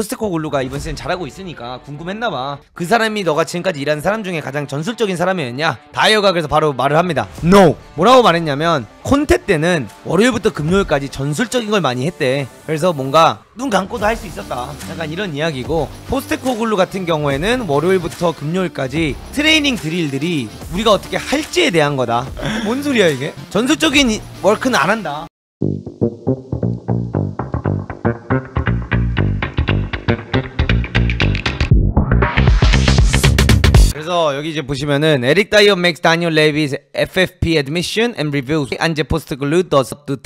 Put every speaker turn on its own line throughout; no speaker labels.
포스트코 글루가 이번 시즌 잘하고 있으니까 궁금했나봐 그 사람이 너가 지금까지 일한 사람 중에 가장 전술적인 사람이었냐 다이어가 그래서 바로 말을 합니다 NO 뭐라고 말했냐면 콘테 때는 월요일부터 금요일까지 전술적인 걸 많이 했대 그래서 뭔가 눈 감고도 할 수 있었다 약간 이런 이야기고 포스트코글루 같은 경우에는 월요일부터 금요일까지 트레이닝 드릴들이 우리가 어떻게 할지에 대한 거다 뭔 소리야 이게 전술적인 워크는 안 한다 그래서 여기 이제 보시면은 에릭 다이어 맥스 다니엘 레비스 FFP a d 미션 s s 뷰 안제 포스트 글루 더 o e s the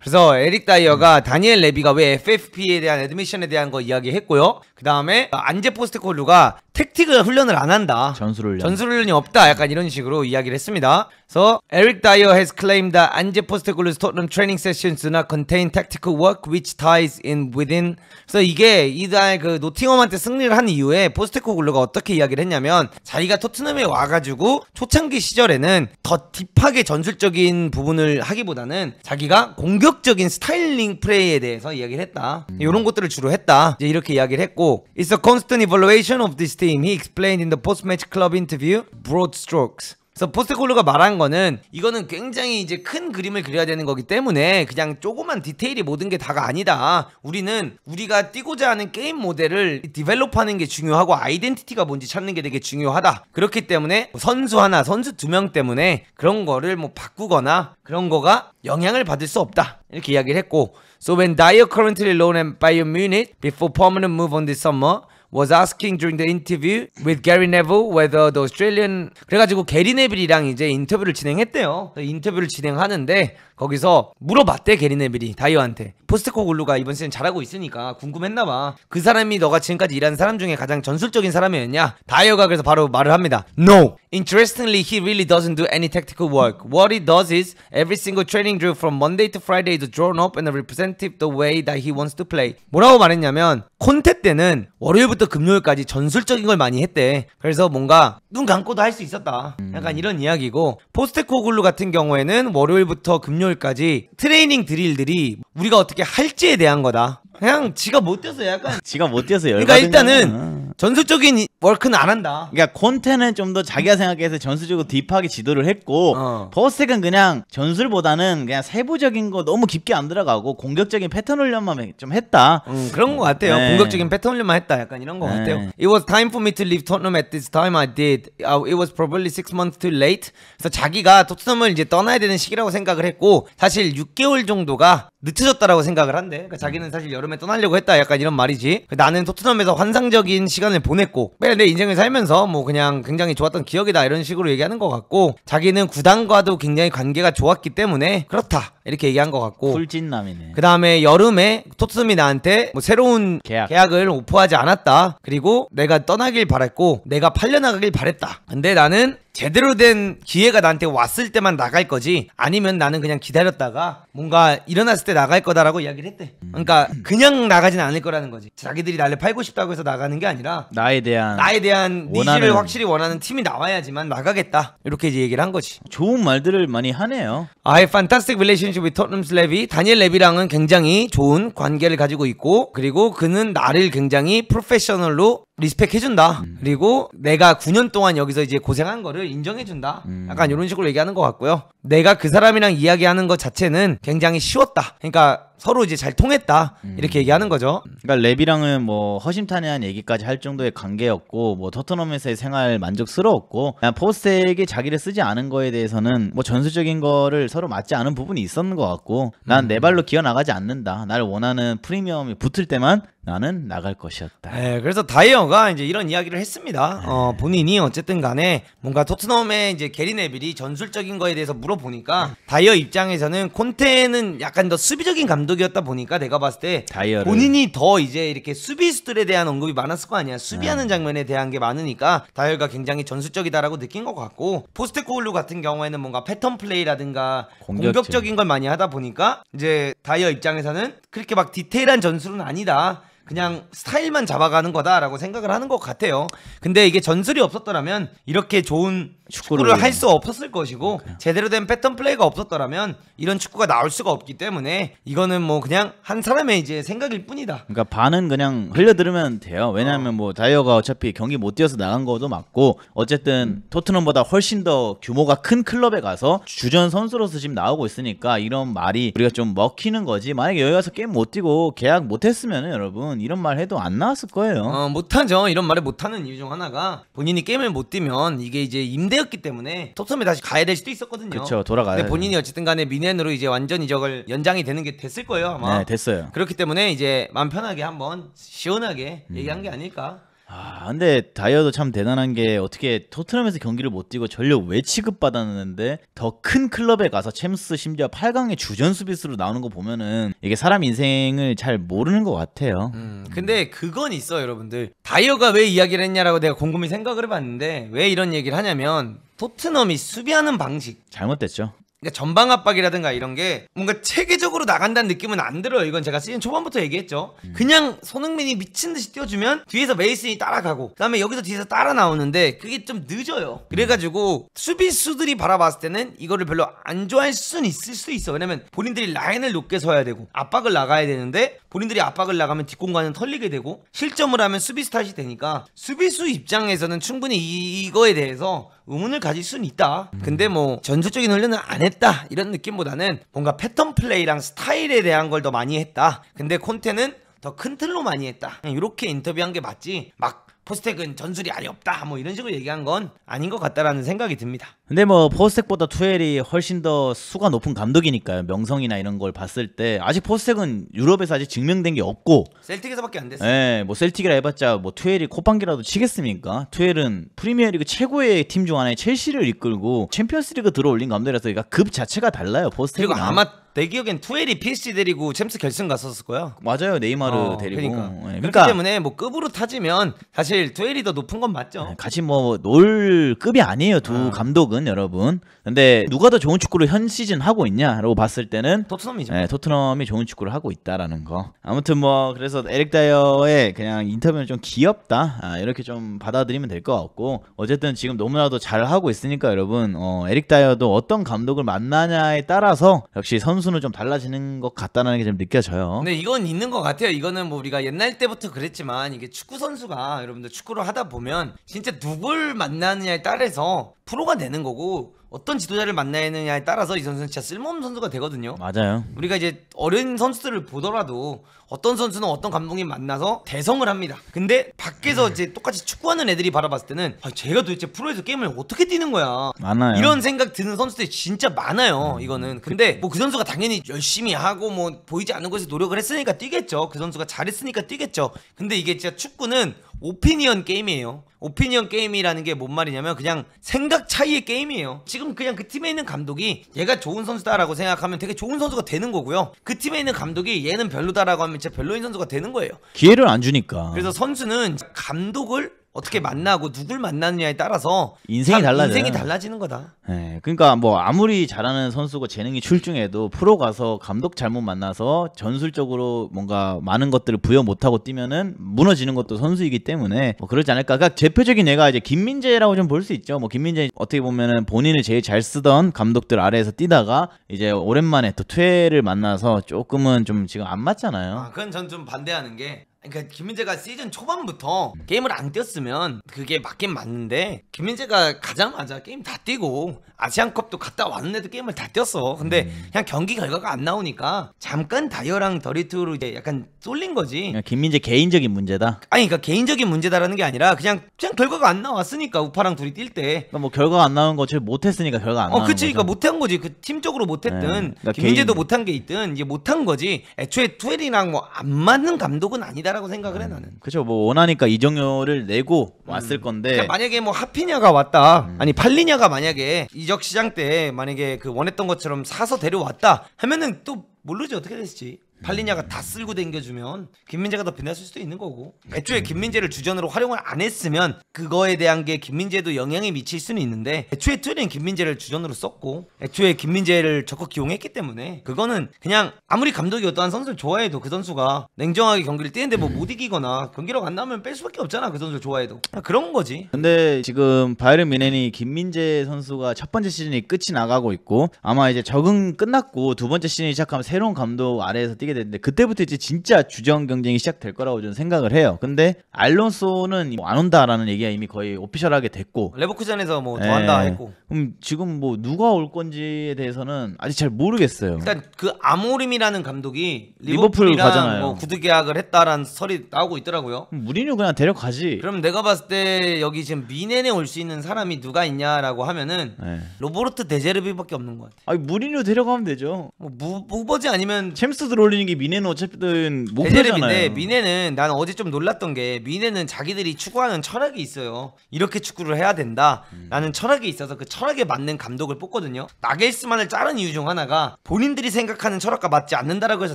그래서 에릭 다이어가 음. 다니엘 레비가 왜 FFP에 대한 애드미션에 대한 거 이야기했고요. 그 다음에 안제 포스트콜루가 택틱을 훈련을 안 한다.
전술 훈련. 전술
훈련이 없다. 약간 이런 식으로 이야기를 했습니다. So Eric Dyer has claimed that Anje t 스테글루스 토트넘 트레이닝 세션 s do not contain tactical work which ties in within. 그래서 이게 이날 그 노팅엄한테 승리를 한 이후에 포스테코글루가 어떻게 이야기를 했냐면 자기가 토트넘에 와가지고 초창기 시절에는 더 딥하게 전술적인 부분을 하기보다는 자기가 공격적인 스타일링 플레이에 대해서 이야기를 했다. 이런 것들을 주로 했다. 이제 이렇게 이야기를 했고 It's a constant evaluation of this team. He explained in the post-match club interview. Broad strokes. 그래서 포스콜로가 트 말한 거는 이거는 굉장히 이제 큰 그림을 그려야 되는 거기 때문에 그냥 조그만 디테일이 모든 게 다가 아니다. 우리는 우리가 뛰고자 하는 게임 모델을 디벨롭하는 게 중요하고 아이덴티티가 뭔지 찾는 게 되게 중요하다. 그렇기 때문에 뭐 선수 하나, 선수 두 명 때문에 그런 거를 뭐 바꾸거나 그런 거가 영향을 받을 수 없다. 이렇게 이야기를 했고 So when Dyer currently loaned by m u n i c before permanent move on this summer was asking during the interview with Gary Neville whether the Australian 그래가지고 게리 네빌이랑 이제 인터뷰를 진행했대요. 인터뷰를 진행하는데 거기서 물어봤대 게리 네빌이 다이어한테 포스트코 글루가 이번 시즌 잘하고 있으니까 궁금했나봐. 그 사람이 너가 지금까지 일한 사람 중에 가장 전술적인 사람이었냐? 다이어가 그래서 바로 말을 합니다. No. Interestingly, he really doesn't do any tactical work. What he does is every single training drill from Monday to Friday is drawn up and r e p r e s e n t a t i v e the way that he wants to play. 뭐라고 말했냐면 콘테 때는 월요일부터 월요일부터 금요일까지 전술적인 걸 많이 했대. 그래서 뭔가 눈 감고도 할 수 있었다. 음. 약간 이런 이야기고 포스트코글루 같은 경우에는 월요일부터 금요일까지 트레이닝 드릴들이 우리가 어떻게 할지에 대한 거다. 그냥 지가 못 뛰어서 약간
지가 못 뛰어서 열 그러니까 일단은 전술적인 워크는 안 한다. 그러니까 콘테는 좀 더 자기가 생각해서 전술적으로 딥하게 지도를 했고 어. 버스텍은 그냥 전술보다는 그냥 세부적인 거 너무 깊게 안 들어가고 공격적인 패턴 훈련만 좀 했다. 음, 그런 것 같아요. 네. 공격적인 패턴 훈련만 했다. 약간 이런 것 네. 같아요.
It was time for me to leave Tottenham at this time. I did. Uh, it was probably six months too late. 그래서 자기가 토트넘을 이제 떠나야 되는 시기라고 생각을 했고 사실 6개월 정도가 늦춰졌다라고 생각을 한대. 그러니까 자기는 음. 사실 여름에 떠나려고 했다. 약간 이런 말이지. 그 나는 토트넘에서 환상적인 시간을 보냈고 내 인생을 살면서 뭐 그냥 굉장히 좋았던 기억이다 이런 식으로 얘기하는 것 같고 자기는 구단과도 굉장히 관계가 좋았기 때문에 그렇다. 이렇게 얘기한 것 같고 꿀진남이네 그 다음에 여름에 토트넘이 나한테 뭐 새로운 계약. 을 오퍼하지 않았다 그리고 내가 떠나길 바랬고 내가 팔려나가길 바랬다 근데 나는 제대로 된 기회가 나한테 왔을 때만 나갈 거지 아니면 나는 그냥 기다렸다가 뭔가 일어났을 때 나갈 거다라고 이야기를 했대 그러니까 그냥 나가진 않을 거라는 거지 자기들이 나를 팔고 싶다고 해서 나가는 게 아니라
나에 대한 나에
대한 네 원하는... 니즈를 확실히 원하는 팀이 나와야지만 나가겠다 이렇게 얘기를 한 거지 좋은 말들을 많이 하네요 아예 판타스틱 릴레이션 우리 터넘스 레비, 다니엘 레비랑은 굉장히 좋은 관계를 가지고 있고 그리고 그는 나를 굉장히 프로페셔널로 리스펙해준다. 음. 그리고 내가 9년 동안 여기서 이제 고생한 거를 인정해준다. 음. 약간 이런 식으로 얘기하는 것 같고요. 내가 그 사람이랑 이야기하는 것 자체는
굉장히 쉬웠다. 그러니까 서로 이제 잘 통했다 음. 이렇게 얘기하는 거죠. 그러니까 랩이랑은 뭐 허심탄회한 얘기까지 할 정도의 관계였고 뭐 토트넘에서의 생활 만족스러웠고 포스트에게 자기를 쓰지 않은 거에 대해서는 뭐 전술적인 거를 서로 맞지 않은 부분이 있었는 것 같고 난내 음. 발로 기어 나가지 않는다. 나를 원하는 프리미엄이 붙을 때만 나는 나갈 것이었다.
네, 그래서 다이어가 이제 이런 이야기를 했습니다. 네. 어, 본인이 어쨌든 간에 뭔가 토트넘의 이제 게리 네빌이 전술적인 거에 대해서 물어보니까 네. 다이어 입장에서는 콘테는 약간 더 수비적인 감독이었다 보니까 내가 봤을 때
다이어를... 본인이
더 이제 이렇게 수비수들에 대한 언급이 많았을 거 아니야. 수비하는 네. 장면에 대한 게 많으니까 다이어가 굉장히 전술적이다라고 느낀 것 같고 포스트코글루 같은 경우에는 뭔가 패턴 플레이라든가 공격적. 공격적인 걸 많이 하다 보니까 이제 다이어 입장에서는 그렇게 막 디테일한 전술은 아니다. 그냥 스타일만 잡아가는 거다라고 생각을 하는 것 같아요. 근데 이게 전술이 없었더라면 이렇게 좋은
축구를, 할
수 없었을 것이고 그래요. 제대로 된 패턴 플레이가 없었더라면 이런 축구가 나올 수가 없기 때문에 이거는 뭐 그냥 한 사람의 이제 생각일 뿐이다.
그러니까 반은 그냥 흘려 들으면 돼요. 왜냐하면 어. 뭐 다이어가 어차피 경기 못 뛰어서 나간 것도 맞고 어쨌든 음. 토트넘보다 훨씬 더 규모가 큰 클럽에 가서 주전 선수로서 지금 나오고 있으니까 이런 말이 우리가 좀 먹히는 거지. 만약에 여기 가서 게임 못 뛰고 계약 못 했으면은 여러분 이런 말 해도 안 나왔을 거예요. 어,
못하죠. 이런 말을 못하는 이유 중 하나가 본인이 게임을 못 뛰면 이게 이제 임대였기 때문에 톱섬에 다시 가야 될 수도 있었거든요. 그렇죠. 돌아가야. 근 본인이 어쨌든 간에 미넨으로 이제 완전 이적을 연장이 되는 게 됐을 거예요. 아마. 네, 됐어요. 그렇기 때문에 이제 마음 편하게 한번 시원하게 음. 얘기한 게 아닐까.
아 근데 다이어도 참 대단한 게 어떻게 토트넘에서 경기를 못 뛰고 전력 왜 취급받았는데 더 큰 클럽에 가서 챔스 심지어 8강의 주전 수비수로 나오는 거 보면은 이게 사람 인생을 잘 모르는 것 같아요. 음, 근데
그건 있어 여러분들.
다이어가 왜 이야기를 했냐라고 내가 곰곰이 생각을 해봤는데 왜 이런 얘기를
하냐면 토트넘이 수비하는 방식
잘못됐죠.
그러니까 전방 압박이라든가 이런 게 뭔가 체계적으로 나간다는 느낌은 안 들어요. 이건 제가 시즌 초반부터 얘기했죠. 음. 그냥 손흥민이 미친 듯이 뛰어주면 뒤에서 메이슨이 따라가고 그다음에 여기서 뒤에서 따라 나오는데 그게 좀 늦어요. 그래가지고 수비수들이 바라봤을 때는 이거를 별로 안 좋아할 수는 있을 수 있어. 왜냐면 본인들이 라인을 높게 서야 되고 압박을 나가야 되는데 본인들이 압박을 나가면 뒷공간은 털리게 되고 실점을 하면 수비 스탓이 되니까 수비수 입장에서는 충분히 이거에 대해서 의문을 가질 수는 있다. 근데 뭐 전체적인 훈련은 안 했다 이런 느낌보다는 뭔가 패턴 플레이랑 스타일에 대한 걸 더 많이 했다. 근데 콘테는 더 큰 틀로 많이 했다. 음, 이렇게 인터뷰한 게 맞지. 막 포스텍은 전술이 아예 없다 뭐 이런 식으로 얘기한 건 아닌 것 같다라는
생각이 듭니다. 근데 뭐 포스텍보다 투엘이 훨씬 더 수가 높은 감독이니까요. 명성이나 이런 걸 봤을 때 아직 포스텍은 유럽에서 아직 증명된 게 없고
셀틱에서밖에 안 됐어요.
네, 뭐 셀틱이라 해봤자 뭐 투엘이 콧방귀라도 치겠습니까? 투엘은 프리미어리그 최고의 팀 중 하나의 첼시를 이끌고 챔피언스리그 들어올린 감독이라서 그러급 자체가 달라요. 포스텍이 그리고 아마
내 기억엔 투엘이 PSG 데리고 챔스 결승 갔었을 거야.
맞아요. 네이마르 어, 데리고. 그러니까. 네, 그렇기 그러니까.
때문에 뭐 급으로 타지면 사실 투엘이 더 높은 건 맞죠. 네,
같이 뭐놀 뭐 급이 아니에요. 두 아. 감독은 여러분. 근데 누가 더 좋은 축구를 현 시즌 하고 있냐라고 봤을 때는 토트넘이죠. 네, 토트넘이 좋은 축구를 하고 있다라는 거. 아무튼 뭐 그래서 에릭 다이어의 그냥 인터뷰는 좀 귀엽다. 아, 이렇게 좀 받아들이면 될 것 같고 어쨌든 지금 너무나도 잘 하고 있으니까 여러분 어, 에릭 다이어도 어떤 감독을 만나냐에 따라서 역시 선수 선수는 좀 달라지는 것 같다는 게 좀 느껴져요.
네, 이건 있는 것 같아요. 이거는 뭐 우리가 옛날 때부터 그랬지만 이게 축구 선수가 여러분들 축구를 하다 보면 진짜 누굴 만나느냐에 따라서 프로가 되는 거고 어떤 지도자를 만나느냐에 따라서 이 선수는 진짜 쓸모없는 선수가 되거든요. 맞아요. 우리가 이제 어린 선수들을 보더라도 어떤 선수는 어떤 감독님 만나서 대성을 합니다. 근데 밖에서 음. 이제 똑같이 축구하는 애들이 바라봤을 때는 아, 제가 도대체 프로에서 게임을 어떻게 뛰는 거야.
많아요. 이런
생각 드는 선수들이 진짜 많아요. 음. 이거는. 근데 뭐 그 선수가 당연히 열심히 하고 뭐 보이지 않는 곳에서 노력을 했으니까 뛰겠죠. 그 선수가 잘했으니까 뛰겠죠. 근데 이게 진짜 축구는 오피니언 게임이에요. 오피니언 게임이라는 게 뭔 말이냐면 그냥 생각 차이의 게임이에요. 지금 그냥 그 팀에 있는 감독이 얘가 좋은 선수다라고 생각하면 되게 좋은 선수가 되는 거고요. 그 팀에 있는 감독이 얘는 별로다라고 하면 진짜 별로인 선수가 되는 거예요.
기회를 안 주니까.
그래서 선수는 감독을 어떻게 만나고 누굴 만나느냐에 따라서
인생이 달라져 인생이 달라지는 거다. 네, 그러니까 뭐 아무리 잘하는 선수고 재능이 출중해도 프로 가서 감독 잘못 만나서 전술적으로 뭔가 많은 것들을 부여 못하고 뛰면은 무너지는 것도 선수이기 때문에 뭐 그러지 않을까. 그러니까 대표적인 예가 이제 김민재라고 좀 볼 수 있죠. 뭐 김민재 어떻게 보면은 본인을 제일 잘 쓰던 감독들 아래에서 뛰다가 이제 오랜만에 또 퇴를 만나서 조금은 좀 지금 안 맞잖아요. 아,
그건 전 좀 반대하는 게 그러니까 김민재가 시즌 초반부터 음. 게임을 안 뛰었으면 그게 맞긴 맞는데 김민재가 가장 맞아 게임 다 뛰고 아시안컵도 갔다 왔는데도 게임을 다 뛰었어 근데 음. 그냥 경기 결과가 안 나오니까 잠깐 다이어랑 더리트로 이제 약간 쏠린 거지
그냥 김민재 개인적인 문제다?
아니 그러니까 개인적인 문제다라는 게 아니라 그냥 그냥 결과가 안 나왔으니까 우파랑 둘이 뛸때 그러니까
뭐 결과 가안 나온 거지 못했으니까 결과 가안 어, 나온 거지 그치 그러니까
못한 거지 그 팀적으로 못했든 네. 그러니까 김민재도 개인... 못한 게 있든 이제 못한 거지 애초에 투엘이랑 뭐 안 맞는 감독은 아니다 아다라고 생각을 해 음. 나는. 그렇죠. 뭐 원하니까 이정료를 내고 음. 왔을 그러니까 건데 그러니까 만약에 뭐 하피냐가 왔다 음. 아니 팔리냐가 만약에 이적 시장 때 만약에 그 원했던 것처럼 사서 데려왔다 하면은 또 모르지 어떻게 됐을지. 팔리냐가 음. 다 쓸고 댕겨주면 김민재가 더 빛날 수도 있는 거고 애초에 음. 김민재를 주전으로 활용을 안 했으면 그거에 대한 게 김민재도 영향이 미칠 수는 있는데 애초에 트는 김민재를 주전으로 썼고 애초에 김민재를 적극 기용했기 때문에 그거는 그냥 아무리 감독이 어떠한 선수를 좋아해도 그 선수가 냉정하게 경기를 뛰는데 뭐못 음. 이기거나 경기로 간다면 뺄 수밖에 없잖아 그 선수를 좋아해도 그런 거지
근데 지금 바이른 미넨이 김민재 선수가 첫 번째 시즌이 끝이 나가고 있고 아마 이제 적응 끝났고 두 번째 시즌이 시작하면 새로운 감독 아래에서 뛰게 달리게 되는데 그때부터 이제 진짜 주전 경쟁이 시작될 거라고 저는 생각을 해요. 근데 알론소는 뭐안 온다라는 얘기가 이미 거의 오피셜하게 됐고 레버쿠젠에서 뭐더 예. 한다 했고 그럼 지금 뭐 누가 올 건지에 대해서는 아직 잘 모르겠어요. 일단 그러니까 그
아모림이라는 감독이 리버풀 가잖아요. 뭐 구두 계약을 했다라는 설이 나오고 있더라고요.
무리뉴 그냥 데려가지.
그럼 내가 봤을 때 여기 지금 미넨에 올 수 있는 사람이 누가 있냐라고 하면은 네. 예. 로보르트 데제르비밖에 없는 것 같아.
아 무리뉴 데려가면 되죠. 뭐 무,
무버지 아니면 챔스 들어올리 보여는게 미네는 어쨌든 목표잖아요. 미네는 난 어제 좀 놀랐던 게 미네는 자기들이 추구하는 철학이 있어요. 이렇게 축구를 해야 된다. 음. 나는 철학이 있어서 그 철학에 맞는 감독을 뽑거든요. 나겔스만을 자른 이유 중 하나가 본인들이 생각하는 철학과 맞지 않는다라고 해서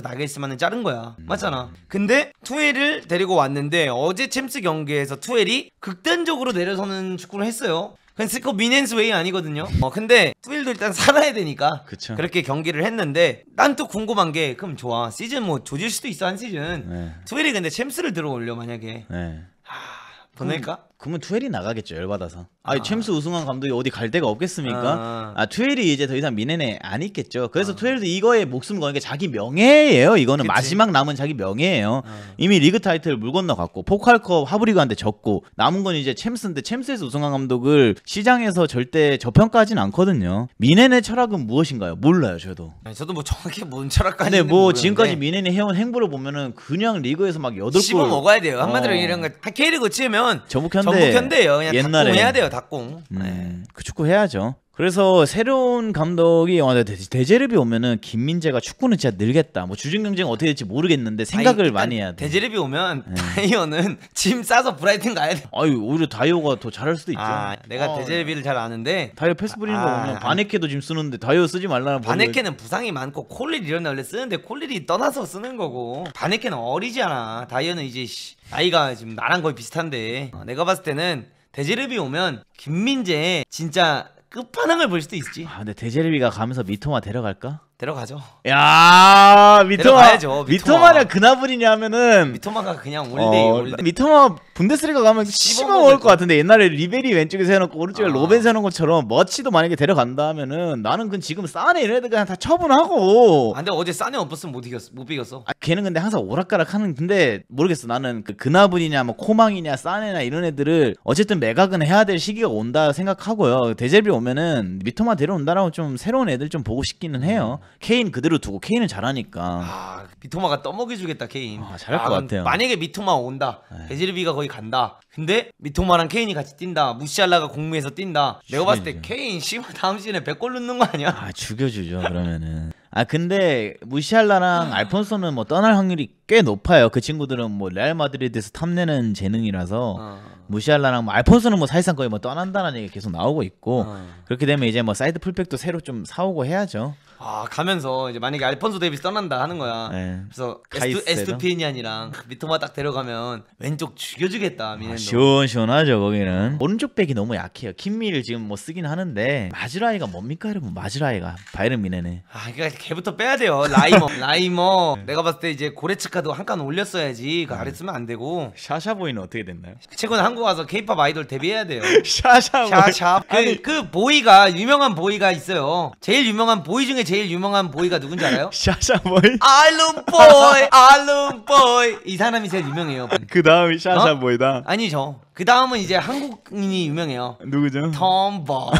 나겔스만을 자른 거야. 음. 맞잖아. 근데 투엘을 데리고 왔는데 어제 챔스 경기에서 투엘이 극단적으로 내려서는 축구를 했어요. 그스코 미넨스웨이 아니거든요. 어 근데 투일도 일단 살아야 되니까 그쵸. 그렇게 경기를 했는데 난 또 궁금한 게 그럼 좋아 시즌 뭐 조질 수도 있어 한 시즌 네. 투일이 근데 챔스를 들어올려 만약에
네. 하,
아, 보낼까?
그러면 투엘이 나가겠죠 열받아서 아니 아. 챔스 우승한 감독이 어디 갈 데가 없겠습니까 아, 아 투엘이 이제 더 이상 미네네 안 있겠죠 그래서 아. 투엘도 이거에 목숨 거는 게 자기 명예예요 이거는 그치. 마지막 남은 자기 명예예요 아. 이미 리그 타이틀 물 건너갔고 포칼컵 하브리그한테 졌고 남은 건 이제 챔스인데 챔스에서 우승한 감독을 시장에서 절대 저평가하진 않거든요 미네네 철학은 무엇인가요 몰라요 저도 아니, 저도 뭐 정확히 뭔 철학까지 근데 뭐 모르겠는데. 지금까지 미네네 해온 행보를 보면은 그냥 리그에서 막8덟골 씹어 먹어야 돼요 한마디로 어. 이런
거 K리그 치면
전북 현뭐 전국 현대. 예요 그냥 옛날에. 닭공 해야 돼요.
닭공. 음,
네. 그 축구 해야죠. 그래서 새로운 감독이 영 어, 대제르비 오면은 김민재가 축구는 진짜 늘겠다. 뭐 주중 경쟁 어떻게 될지 모르겠는데 생각을 아니, 많이 해야 돼.
대제르비 오면 네.
다이어는 짐 싸서 브라이튼 가야 돼. 아유 오히려 다이어가 더 잘할 수도 있죠. 아, 내가 어,
대제르비를 잘 아는데
다이어 패스 부리는 아, 거 보면 아. 바네케도 지금 쓰는데 다이어 쓰지 말라는 바네케는
부상이 많고 콜릴 이런 날 원래 쓰는데 콜릴이 떠나서 쓰는 거고 바네케는 어리잖아. 다이어는 이제 나이가 지금 나랑 거의 비슷한데 어, 내가 봤을 때는 대제르비 오면 김민재 진짜
끝판왕을 볼 수도 있지. 아, 근데 대제리비가 가면서 미토마 데려갈까? 데려가죠. 야, 미토마. 미토마냐 그나불이냐 하면은 미토마가 그냥 올데이 어, 올데이. 미토마 분데스리가 가면 씹어 먹을 것 같은데 옛날에 리베리 왼쪽에 세워놓고 오른쪽에 아. 로벤 세워놓은 것처럼 머치도 만약에 데려간다 하면은 나는 그 지금 싸네 이래 애들 그냥 다 처분하고 아 근데 어제
싸네 없었으면 못 이겼 어못 비겼어
아 걔는 근데 항상 오락가락 하는 근데 모르겠어 나는 그 그나분이냐 뭐 코망이냐 싸네나 이런 애들을 어쨌든 매각은 해야 될 시기가 온다 생각하고요 대제비 오면은 미토마 데려온다라고 좀 새로운 애들 좀 보고 싶기는 해요 음. 케인 그대로 두고 케인은 잘하니까 아
미토마가 떠먹여 주겠다 케인 아, 잘할 아, 것 같아요 만약에 미토마 온다 네. 데제비가 거의 거의 간다. 근데 미토마랑 케인이 같이 뛴다. 무시알라가 공미에서 뛴다. 내가 봤을 때 케인 씨발 다음 시즌에 1골 넣는 거 아니야?
아 죽여주죠 그러면은. 아 근데 무시알라랑 알폰소는 뭐 떠날 확률이 꽤 높아요. 그 친구들은 뭐 레알 마드리드에서 탐내는 재능이라서 어. 무시알라랑 뭐 알폰소는 뭐 사실상 거의 뭐 떠난다는 얘기 계속 나오고 있고 어. 그렇게 되면 이제 뭐 사이드 풀백도 새로 좀 사오고 해야죠.
아 가면서 이제 만약에 알폰소 데이비스 떠난다 하는 거야.
네. 그래서
에스투, 피니안이랑 미토마 딱 데려가면 왼쪽 죽여주겠다 아, 미넨도. 아,
시원시원하죠 거기는. 오른쪽 백이 너무 약해요. 킴미를 지금 뭐 쓰긴 하는데 마즈라이가 뭡니까 여러분 마즈라이가 바이른 미네네.
아 그러니까 걔부터 빼야 돼요. 라이머 라이머. 내가 봤을 때 이제 고레츠카도 한 칸 올렸어야지. 그 아랫으면 안 되고. 샤샤보이는 어떻게 됐나요? 최근 한국 와서 케이팝 아이돌 데뷔해야 돼요.
샤샤보이. 샤샤. 그, 그
보이가 유명한 보이가 있어요. 제일 유명한 보이 중에 제일 유명한 보이가 누군지 알아요?
샤샤보이?
알룸보이, 알룸보이. 이 사람이 제일 유명해요. 그 다음이 샤샤보이다. 어? 아니죠. 그 다음은 이제 한국인이 유명해요. 누구죠? 톰버.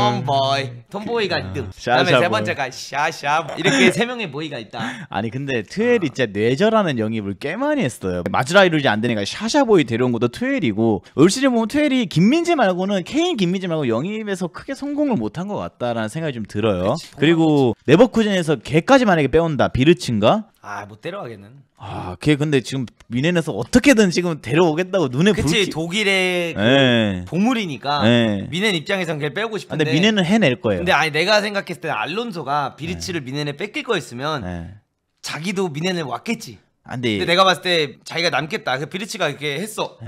톰보이. 톰보이가 있음. 그다음에 세 번째가 샤샤. 이렇게 세 명의 보이가 있다.
아니 근데 트웰이 진짜 뇌절하는 영입을 꽤 많이 했어요. 마즈라 이루지 안 되니까 샤샤보이 데려온 것도 트웰이고 올 시즌 보면 트웰이 김민지 말고는 케인 김민지 말고 영입에서 크게 성공을 못한 것 같다라는 생각이 좀 들어요. 그리고 네버쿠젠에서 개까지 만약에 빼온다. 비를 미르친가?
아못 데려가겠는.
아걔 근데 지금 미네에서 어떻게든 지금 데려오겠다고 눈에 그치 불. 그 독일의 그 예. 보물이니까 네. 예.
미넨 입장에선 걔 빼고 싶은데. 근데 미넨은
해낼 거예요. 근데
아니 내가 생각했을 때 알론소가 비르치를 예. 미네에 뺏길 거였으면 자기도 미네을 왔겠지. 안 아, 돼. 근데 내가 봤을 때 자기가 남겠다. 그 비르치가 이렇게 했어.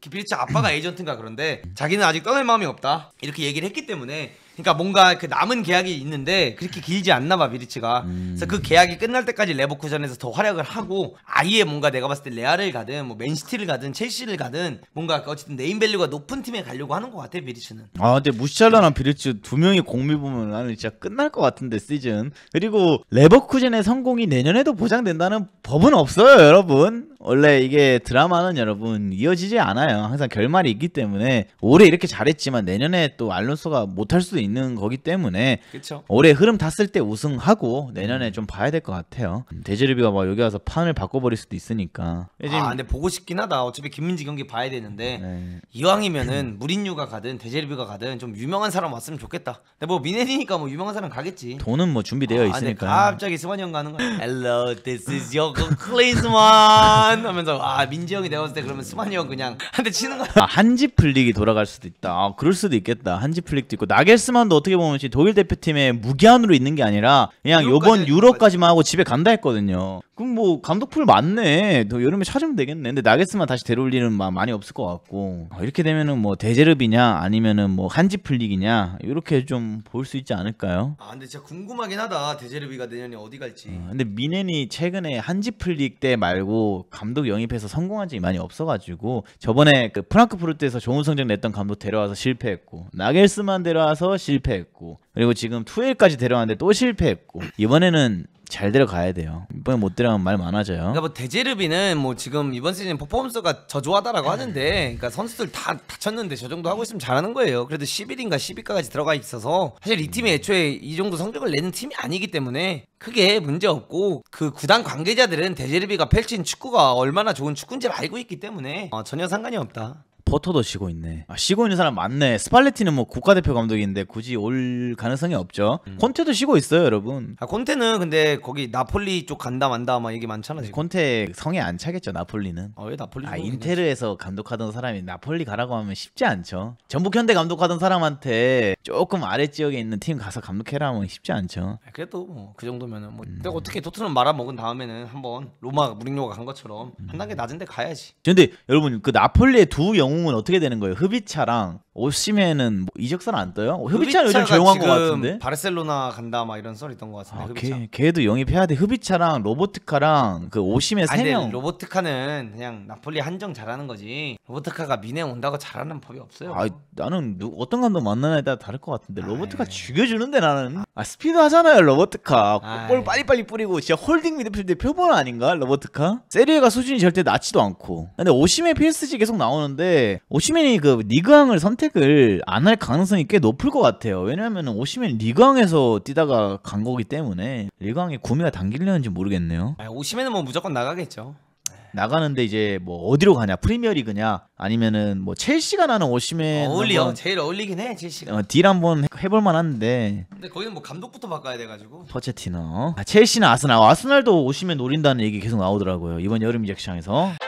그 비르치 아빠가 에이전트인가 그런데 자기는 아직 떠날 마음이 없다. 이렇게 얘기를 했기 때문에 그러니까 뭔가 그 남은 계약이 있는데 그렇게 길지 않나 봐 미리치가. 음. 그래서 그 계약이 끝날 때까지 레버쿠젠에서 더 활약을 하고 아예 뭔가 내가 봤을 때 레알을 가든 뭐 맨시티를 가든 첼시를 가든 뭔가 어쨌든 네임밸류가 높은 팀에 가려고 하는 것 같아 비리치는.
아 근데 무시찰라랑 비리치 두 명이 공미 보면 나는 진짜 끝날 것 같은데 시즌. 그리고 레버쿠젠의 성공이 내년에도 보장된다는 법은 없어요 여러분. 원래 이게 드라마는 여러분 이어지지 않아요. 항상 결말이 있기 때문에 올해 이렇게 잘했지만 내년에 또 알론소가 못할 수도 있는. 있는 거기 때문에 그쵸. 올해 흐름 탔을 때 우승하고 내년에 음. 좀 봐야 될 것 같아요. 데지르비가막 여기 와서 판을 바꿔버릴 수도 있으니까. 아, 아
근데 보고 싶긴 하다. 어차피 김민지 경기 봐야 되는데 네. 이왕이면은 무린유가 가든 데제르비가 가든 좀 유명한 사람 왔으면 좋겠다. 근데 뭐 미네리니까 뭐 유명한 사람 가겠지.
돈은 뭐 준비되어 아, 있으니까. 아,
갑자기 스완이 형 가는 거야. Hello, this is your Klinsmann 하면서 아 민지 형이 내가 봤을 때 그러면 스완이 형 그냥 한 대 치는
거야. 아, 한지 플릭이 돌아갈 수도 있다. 아, 그럴 수도 있겠다. 한지 플릭도 있고 나겔스만 포만도 어떻게 보면 독일 대표팀의 무기한으로 있는 게 아니라 그냥 요번 유럽까지만 하고 집에 간다 했거든요. 그럼 뭐 감독풀 많네. 너 여름에 찾으면 되겠네. 근데 나게스만 다시 데려올 일은 많이 없을 것 같고 어, 이렇게 되면은 뭐 데제르비냐 아니면은 뭐 한지 플릭이냐 이렇게 좀 볼 수 있지 않을까요?
아 근데 진짜 궁금하긴 하다. 데제르비가 내년에 어디 갈지. 아,
근데 미넨이 최근에 한지 플릭 때 말고 감독 영입해서 성공한 적이 많이 없어가지고 저번에 그 프랑크푸르트에서 좋은 성적 냈던 감독 데려와서 실패했고 나겔스만 데려와서 실패했고 그리고 지금 투엘까지 데려왔는데 또 실패했고 이번에는 잘 들어가야 돼요. 이번에 못 들어가면 말 많아져요. 그러니까
뭐 데제르비는 뭐 지금 이번 시즌 퍼포먼스가 저조하다라고 하는데 그러니까 선수들 다 다쳤는데 저 정도 하고 있으면 잘하는 거예요. 그래도 11인가 12위까지 들어가 있어서 사실 이 팀이 애초에 이 정도 성적을 내는 팀이 아니기 때문에 크게 문제 없고 그 구단 관계자들은 데제르비가 펼친 축구가 얼마나 좋은 축구인지 알고 있기 때문에 어, 전혀 상관이 없다.
버터도 쉬고 있네. 아, 쉬고 있는 사람 많네. 스팔레티는 뭐 국가대표 감독인데 굳이 올 가능성이 없죠. 음. 콘테도 쉬고 있어요, 여러분. 아, 콘테는 근데 거기 나폴리 쪽 간다 만다 막 얘기 많잖아. 네, 지금. 콘테 성에 안 차겠죠, 나폴리는. 아, 왜 나폴리? 아, 인테르에서 감독하던 사람이 나폴리 가라고 하면 쉽지 않죠. 전북 현대 감독하던 사람한테 조금 아래 지역에 있는 팀 가서 감독해라 하면 쉽지 않죠.
아, 그래도 뭐 그 정도면은 뭐 음. 어떻게 토트넘 말아 먹은 다음에는 한번 로마 무링요가 간 것처럼 한 단계 음. 낮은데 가야지.
근데 여러분 그 나폴리의 두 영웅 영은 어떻게 되는 거예요? 흡이차랑 오시메는 뭐 이적설 안 떠요? 어, 흡이차 요즘 조용한 것 같은데.
바르셀로나 간다 막 이런 썰 있던 것 같은데. 아, 흡이차.
걔, 걔도 영입해야 돼. 흡이차랑 로보트카랑 그 오시메 세 명.
로보트카는 그냥 나폴리 한정 잘하는 거지. 로보트카가 미네 온다고 잘하는 법이 없어요. 아,
나는 누, 어떤 감독 만나냐에 따라 다를 것 같은데 로보트카 죽여주는데 나는. 아 스피드 하잖아요 로보트카. 골 빨리빨리 뿌리고 진짜 홀딩 미드필드 표본 아닌가 로보트카? 세리에가 수준이 절대 낮지도 않고. 근데 오시메 PSG 계속 나오는데 오시맨이 그 리그왕을 선택을 안 할 가능성이 꽤 높을 것 같아요. 왜냐하면 오시맨 리그왕에서 뛰다가 간 거기 때문에 리그왕에 구매가 당기려는지 모르겠네요. 아,
오시맨은 뭐 무조건 나가겠죠.
나가는데 이제 뭐 어디로 가냐 프리미어리그냐 아니면은 뭐 첼시가 나는 오시면 어울려 한번...
제일 어울리긴 해 첼시가 어,
딜 한번 해볼 만한데
근데 거기는 뭐 감독부터 바꿔야 돼가지고
퍼체티너 아, 첼시나 아스날 아스날도 오시면 노린다는 얘기 계속 나오더라고요 이번 여름 이적 잭션에서